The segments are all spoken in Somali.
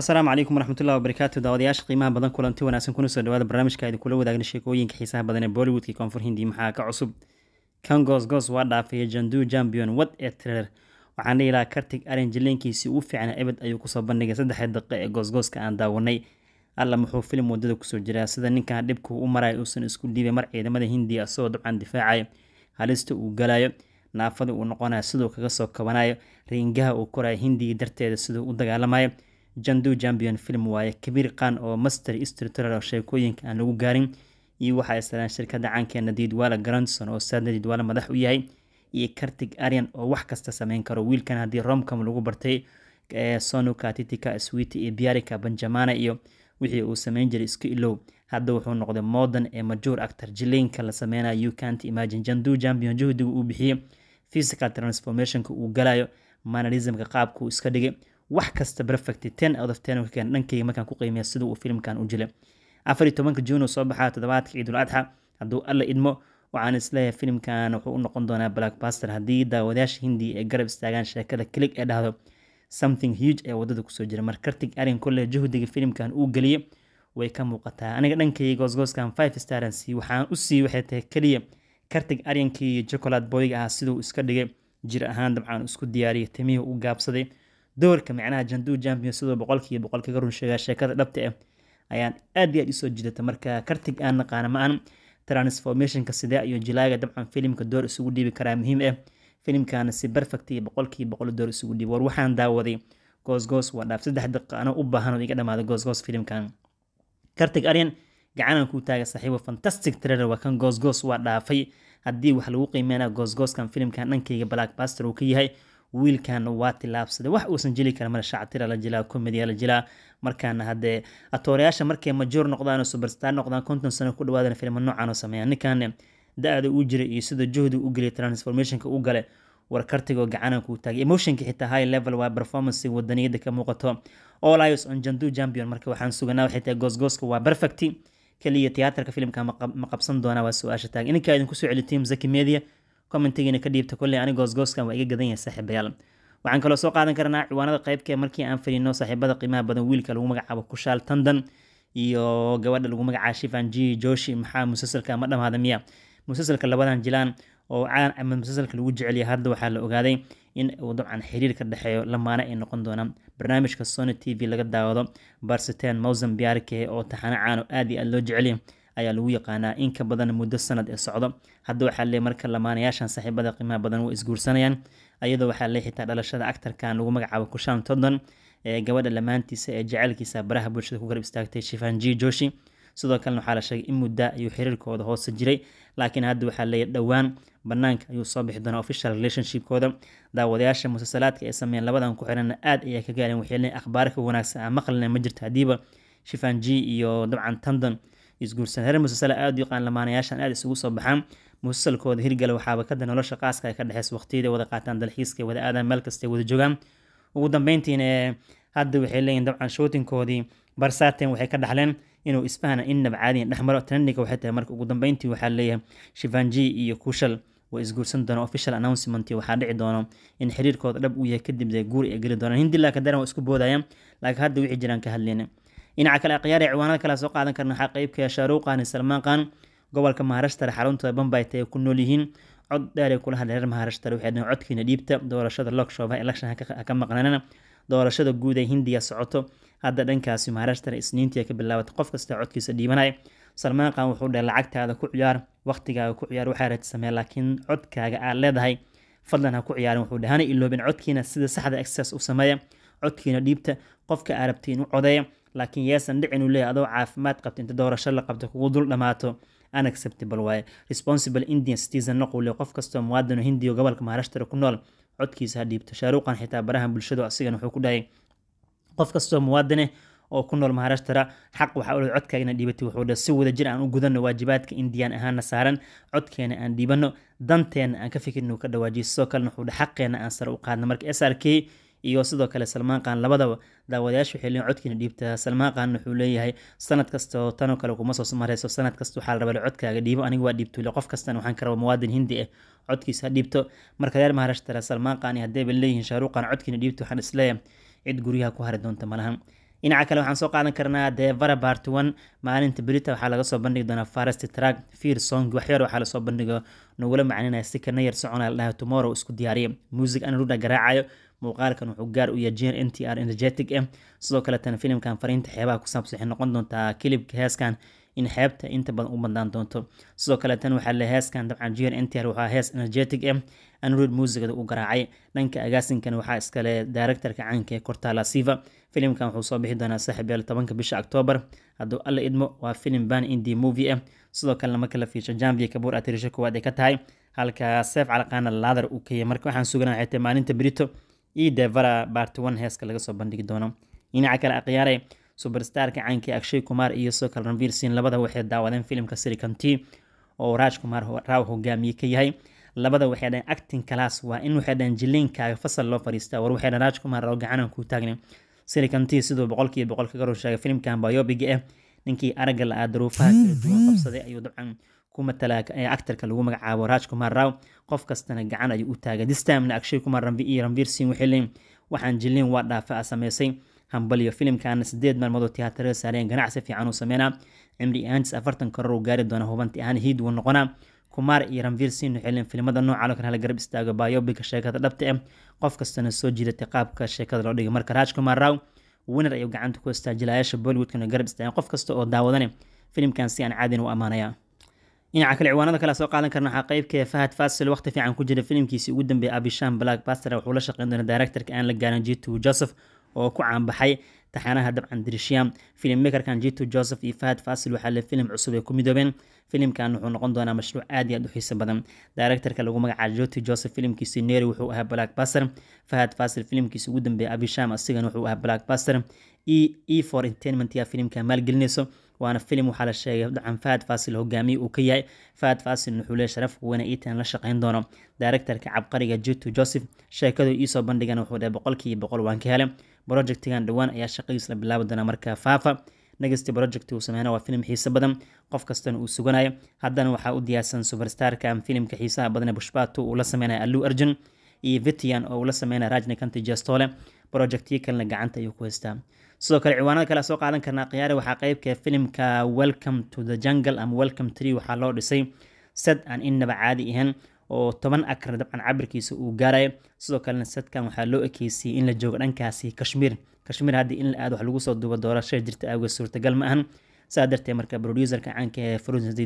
asalaamu calaykum waraxmatullahi wabarakaatu daawadayaasha qiimaha badan kulanti wanaagsan kuna soo dhawaada barnaamijka aydi kula wadaagna sheekooyinka xiisaha badan ee bollywoodka koonfur hindi maxaa ka cusub kan goosgoos waa dhaafaya jandu champion wad ee trailer waxaan dhihi lahaa kartig arin jileenkiisii ugu fiicna ebed ayuu kusoo bandhigay saddexda daqiiqa ee goosgooska aan daawanay alla muxuu filim wadada kusoo jiraa sida ninkan dhibku u maraya uusan isku dhiibay mar ciidamada hindiya asagoo ah dabcan difaacaya halista uu galayo naafada uu noqonayo siduu kaga soo kabanayo riingaha uu koraya hindiga darteeda siduu u dagaalamayo jandu champion film waaye kabiir qaan oo master istritraro sheekooyinka aan lagu gaarin iyo waxaa islaan shirkada caankeena diidwaala grandson oo saadna diidwaala madax u yahay iyo kartig arian oo wax kasta sameyn karo wiilkan haddii romcom lagu bartay sonuka titika iyo biarika benjamana iyo wixii uu sameyn jiray isku ilow hadda wuxuu noqday modern ee majuur actor jileynka la sameynayo ucant imagine janduu champion juhdiga uu bixiyey physical transformationka uu galayo manalismka qaabkuu iska dhigay wax kasta brefect ten out of ten weekend dhankayga markaan ku qiimeeya sida uu u jilay afar iyo tobanka juun uu soo baxaa toddobaadka ciidul adxa hadduu alla idmo waxaan isleeyahay filimkan wuxuu u noqon doonaa blackbaster haddii daawadayaasha hindiya ee garab istaagaan sheekada kilig ee dhahdo something huge ee wadada kusoo jira markartig arrin kolle juhdiga filimkan uu geliye way ka muuqataa aniga dhankayga goosgooskan five staran waxaan u sii waxay tahay keliya kartig aryankii chocolate boyga ah siduu iska dhigay jir ahaan dabcan isku diyaariyay timihii u gaabsaday doorka micnaha janduu jampion sidoo boqolkiiba boqolka ka run sheegaa sheekada dhabta ah ayaan aad iyo aad usoo jidata marka kartig aan naqaana ma-an transformationka sidee iyo jilaaga dabcan filimka door isugu dhiibi karaa muhiim ah filimkaana si perfect iyo boqol door isugu dhiibi war waxaan daawaday goosgoos waa dhaaf saddex daqiiqa u baahan oo iga dhamaada goosgoos filimkan kartig aryan gacanan kuu taaga saaxiibo fantastic trailer waa kan goosgoos waa dhaafay haddii wax lagu qiimeynaa goosgooskan filimkan dhankayga blackbuster uu ka yahay wiilkan waa tilaabsaday wax uusan jeli karin male shactira la jilaa comedya la jilaa markaana haddee atoorayaasha markay majoor noqdaan oo subarstaar noqdaan konton sano ku dhawaadana filmo noocan oo sameeyaan ninkan da-ada uu jiray iyo sida juhdi u geliyay transformationka u gale war kartigo kuu taagay emotionka xitaa high level waa performance wadaniyada ka muuqato all eyes on jandu champion marka waxaan suganaa xitaa goosgooska waa perfect kaliya tiyaatarka filimka ma doonaa waa su-aasha taag idinkaa idinku soo celi team zaki media commentigiina ka dhiibta kolley ani goosgooskan waa iga gadan yahay saaxiibayaal waxaan kaloo soo qaadan karnaa ciwaanada qaybkee markii aan fadhino saaxiibada qiimaha badan wiilka lagu magacaabo kushaal tandan iyo gabadha lagu magacaa shifan g joshi maxaa musalsalka ma dhamaada miya musalsalka labadan jilaan oo caan ama musalsalka lagu jecelya hadda waxaa la ogaaday in uu dabcan xiriir ka dhexeeyo lamaana ay noqon doonaan barnaamijka sony t v laga daawado barseteen mawsan biyaarke oo taxano caano aad iyo aad loo jecelya ayaa lagu yaqaanaa in ka badan muddo sanad ee socdo hadda waxaa le marka lamaanayaashan saaxiibada qiimaha badan way isguursanayaan ayadoo waxaa le xitaa dhalashada actarkan lagu magacaabo kushaan todon ee gabadha lamaantiisa ee jaceylkiisa baraha bulshada ku garab istaagtay shifanji joshi sidoo kalena waxaa la sheegay in mudda ayuu xiriirkooda hoose jiray laakiin hadda waxaa leeya dhowaan banaanka ayuu soo bixi doonaa official relationshipkooda daawadayaasha musalsalaadka ee sameeyan labadan ku xirana aad ayaa ka gaareen waxay akhbaar ka wanaagsan aan maqlina ma jirta haddiiba shifanji iyo dabcan tandon isguursan reer musalsala aada u yaqaan lamaanayaashan aada isugu soo baxaan musalsalkooda hirgala waxaaba kada nolosha qaaska ay ka dhexeysa waqtiyada wada qaataan dalxiiska wada aadaan meel kasta wada joogaan ugu dambeyntiina hadda waxay leeyihin dabcan shootinkoodii barsaten waxay ka dhaxleen inuu isfahana innab caadiyan dhexmaro trendinka waxay tahay marka ugu dambeyntii waxaa leeyahay shivanji iyo kushal waa isguursan doona official announcement waxaa dhici doono in xiriirkooda dhab uu yahay kadib dee guur ay geli doonaan hindilaa ka waa isku boodayaan laakiin hadda wixii jiraan ka hadlayna dhinaca kale akhyaar ee ciwaanada kale soo qaadan karna waxaa qeybkaya shaaruuqan salmaanqan gobolka maharashtar xarunta bambayt ay ku nool yihiin cod dheer ay kula hadleer maharashtar waxay codkiina dhiibta doorashada lokshova election haka maqnaanana doorashada guud ee hindiya socoto hadda dhankaasi maharashtar isniintii ka bilaabatay qof kasta codkiisa dhiibanaya salmaanqan wuxuu dheh lacagtaada ku ciyaar waqtigaaga ku ciyaar waxaa raad samee laakiin codkaaga aad leedahay fadlan ha ku ciyaarin wuxuu dheh iloobin codkiina sida saxda exercise u sameeya codkiina dhiibta qofka aad rabtay inuu codeeya laakiin yeesan dhicin uu leeyahy adoo caafimaad qabta inta doorasho la qabta kugu dul dhammaato unacceptable waaye responsible indian citizen naquule qof kastoo muwaadino hindiyo gobolka maharashtara ku nool codkiisa ha dhiibto shaaruuqan xitaa baraha bulshadu asigana wuxuu ku dhahay qof kastoo muwaadine oo ku nool maharashtara xaq waxaa ule codkaaga dhiibatay wuxuu dhe si wada jir aan u gudanno waajibaadka indiyaan ahaana saaran codkeena aan dhiibanno danteena aan ka fikirno ka dhawaajiyo sidoo kalena wuxuu dhe xaqeena aan sare u qaadno marka s r k iyo sidoo kale salmaan qaan labadaba daawadayaashu waxay leeyiin codkiina dhiibtaa salmaan qaan wuxuu leeyahay sanad kastaoo tanoo kale kuma soo mareyso sanad kasta waxaa la rabale codkaaga dhiibo aniga waa dhiibtuule qof kastana waxaan ka muwaadin hindi ah codkiisa ha dhiibto markadeer maharashtara salmaan qaan iyo haddayba leeyihiin shaaruuqaan codkiina dhiibto waxaan isleeyahay cid guryaha ku hari doonta malahan dhinaca kale waxaan soo qaadan karnaa dee varabar tuan maalinta berita waxaa laga soo bandhigi doonaa farest trag fiir song waxyar waxaa lasoo bandhigo nagula macaninaya si yar soconaa la tomorrow isku diyaariya music anruda garaacayo muuqaalkan wuxuu gaar u yahay jn n t r energetic m sidoo kaletana filimkan fariinta xeebaha ku saabsan waxay noqon doontaa kilibka heeskan in xeebta inta badan u bandaan doonto sidoo kaletan waxaa le heeskan dabcan jr n t r waxaa hees energetic m anroid musigada u garaacay dhanka agaasinkan waxaa iskale daaractarka caanka ee kortaala siva filimkan wuxuu soo bixi doonaa saaxib yeel tobanka bisha octoobar hadduu alla idmo waa filim ban indi movie ah sidoo kalena marka la fiirsho janvier kabuur atirisho koowaad ay ka tahay halka seef calaqaana laadar uu keeyay marka waxaan suganaa xitay maalinta berito iyo devara bartwan heeska laga soo bandhigi doono dhinaca kale akhyaare suberstarka caankii akshay kumaar iyo sokal ranviir siin labada waxay daawadeen filimka sirikanti oo raaj kumaar hogaamiye ka yahay labada waxay dhaheen acting class waa in waxay dhaheen jiliinkaaga fasal loo fariistaa war waxay dhaheen raaj kumaar gacanan kuu taagnay sirikanti siduu boqolkiiba boqol ka garow filimkan bayobiga ah ninkii aragga la-aa daruufaha kala duwan qabsaday ayuu dabcan kumatala actarka lagu magacaabo raj kumar raw qof kastana gacan ayuu u taagan distamna akshay kumar ramvi iyo ramvir sin wixilin waxaan jilin waa dhaafa a samaysay hambaliyo filimkaana sideed maalmoodoo tiyaatarada saareen ganacsi fiican uu sameynaa cimri ahaantiis afartan karor uu gaari doona hubanti ahaan hiid wuu noqonaa kumaar iyo ranvir sin wixilin filimada noocan oo kale garab istaago biobika sheekada dhabta ah qof kastana soo jiidatay qaabka sheekada loo dhigay marka raj kumar raw winner ayuu gacanta ku istaa jilayaasha bollywoodkana garab istaagan qof kasta oo daawadane filimkan si aan caadin u ammaanayaa dhinaca kale ciwaanada kale soo qaadan karna waxaa qeybkee ah fahad fasil waqti fiican ku jira filimkiisii ugu dambeeyay abishan black baster wuxuu la shaqeyn doona directorka aan la gaarin jitu joseph oo ku caanbaxay taxanaha dabcan dirishya filmmakerkan jitu joseph iyo fahad fasil waxaa le filim cusub ay ku midoobeen filimkan wuxuu noqon doonaa mashruuc aad iyo aad u xiiso badan directorka lagu magacaabo joti joseph filimkiisi nery wuxuu ahaa black baster fahad fasil filimkiisa ugu dambeeyay abisham asigana wuxuu ahaa black baster e, e for entertainment yaa filimka maalgelinayso waana filim waxaa la sheegay dabcan faad faasil hogaamiye uu ka yahay faad faasil nuxuule sharaf waana iitan la shaqayn doono directorka cabqariga jitu joseph sheekadu iisoo bandhigan wuxuu dhahay boqolkiiyo boqol waan ka helay projectigan dhowaan ayaa shaqadiis la bilaabi doona markaa faafa نجست بروجكت وسمعنا وفيلم حيسة بدن قف كستن وسجناي هدنا وحاود ياسن سوبرستار كان فيلم كحيسة بدن بشباتو ولا سمعنا ألو أرجن iyo vitian oo ula sameynaya rajna jastole projectiyo kalena gacanta ayuu ku haystaa sidoo kale ciwaanada kale soo qaadan karnaa khiyaare waxaa qeybka ah filimka welcome to the jungle ama welcome tree waxaa loo dhisay sad aan innaba caadi ahayn oo toban akar dabcan cabirkiisa uu gaarayo sidoo kalena sadkan waxaa loo ekeysiyey in la joogo dhankaasi kashmiir kashmiir haddii in la aad wax lagu soo duubo doorashada jirta awgeed suurtagal ma ahan saa darteed marka producerka caanka ah ee faruusan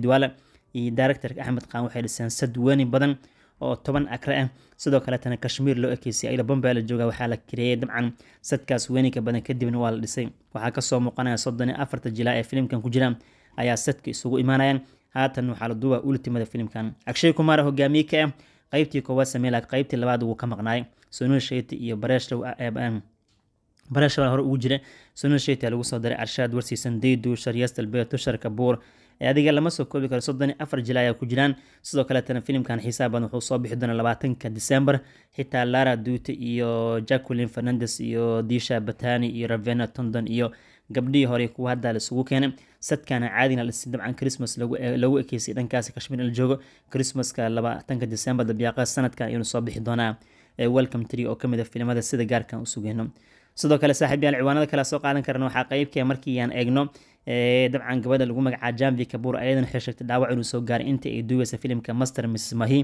iyo directorka axmed qaan waxay dhiseen sad weyn badan oo toban acre ah sidoo kaleetana kashmiir loo ekeysay ayla bombay la jooga waxaa la kareeyay dabcan sadkaas weyninka badan kadibna waa la dhisay waxaa kasoo muuqanaya soddon iyo afarta jilaa ee filimkan ku jira ayaa sadka isugu imaanayaan haatan waxaa la duuba ultimada filimkan agshay kumaara hogaamiye ka ah qaybtii koowaad sameela qaybtii labaad wuu ka maqnaay sonuul sheyti iyo bareesha eh, eh, hore ugu jira sonuul sheyti lagu soo daray carshaad warsiisan daydu sharyaas dalbeed tusharka buur adiga lama soo koobi karo soddon iyo afar jilay a ku jiraan sidoo kaleetana filimkan xiisaha badan wuxuu soo bixi doonaa labaatanka december xitaa lara duute iyo jacqueline fernandes iyo disha batani iyo ravena tondon iyo gabdhihii hore kuwa haddaa la keenay sadkana caadina lasi dabcan christmas lagu e-, ekeysay dhankaasi kashmiir la joogo christmaska labaatanka december dabyaaqaa sanadkan ayuuna soo bixi doonaa welcome tree oo kamid a ah filimada sida gaarkan u sidoo kale saaxiib ciwaanada kale soo qaadan karna waxaa qeybkee markiiyaan eegno dabcan gabadha lagu magacaa janvi kabur ayadana waxay dhaawac inuu soo gaaray inta ay duubeysa filimka master miss mahi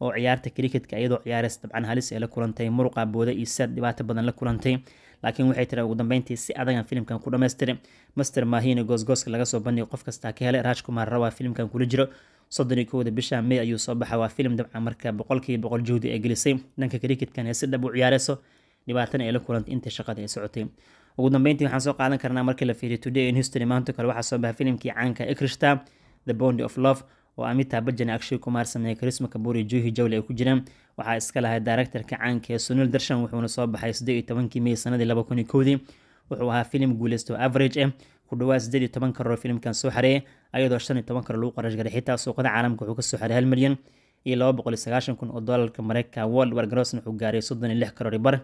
oo ciyaarta cricketka iyadoo ciyaarays dabcan halis ay la kulantay muruqa booda iyo sad dhibaato badan la kulantay laakiin waxay tiri ugu dambeyntii si adagan filimkan ku dhamaystira master mahina goosgooska laga soo bandhigo qof kastaa ka helay rajkumar rawa filimkan kula jiro soddon iyo kowda bisha may ayuu soo baxa waa filim dabcan marka boqolkiiba boqol juhdi ay gelisay dhanka cricketkana si dhab u ciyaareyso dhibaatana ay la kulantay intii shaqada ay socotay ugu dambeyntii waxaan soo qaadan karnaa markii la fiiriyo today in history maanta kale waxaa soo baha filimkii caanka ikrishta the bondi of love oo amita bajani akshay kumaar sameeyey karisma kabuur iyo juhi jawle ay ku jiraan waxaa iska lahay directorka caanka ee sunil darshan wuxuuna soo baxay siddeed iyo tobankii mey sanadii laba kun iyo kowdii wuxuu ahaa filim guuleystoo average ah ku dhawaa siddeed iyo toban karor filimkan soo xareeyay ayadoo shan iyo toban karor lagu qarashgaray xitaa suuqada caalamka wuxuu ka xaray hal milyan iyo laba boqol iyo sagaashan kun oo doolarka mareykanka world war wuxuu gaaray soddon iyo lix karori bar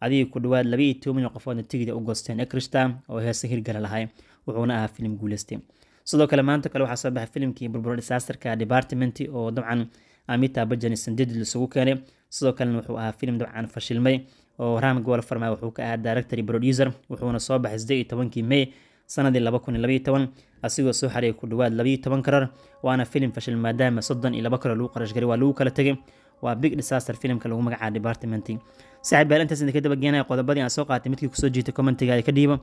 adigii ku dhawaad labaiyo toban milyan qofoodna tigida u goosteen ekrishtam oo heese hirgala lahay wuxuuna ahaa filim guuleystay sidoo kale maanta kale waxaa soo baxay filimkii burbura disaasterka departmenti oo dabcan amita bajani sandedid isugu keenay sidoo kalena wuxuu ahaa filim dabcan fashilmay oo raam gool wuxuu ka ahaa director producer wuxuuna soo baxay siddeed iyo tobankii may sanadii laba kun iyo labaiyo toban asigoo soo xareeyay ku dhawaad labaiyo toban karar waana filim fashil maadaama soddon iyo laba karar lagu qarashgaray waa lagu kala tegay waa big disaster filimka lagu magacaa departmenti saaxiib beel intaas idinka dabageenaya qodobadii aan soo qaatay midkii kusoo jiitay commentigaaga ka dhiibo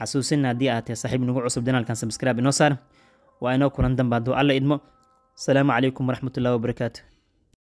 xasuusin haddii aad tahay saaxiib nagu cusub danaalkan subscribe inoo saar waa inoo kulan danba hadduu alla idmo asalaamu calaykum waraxmatullahi wabarakaatu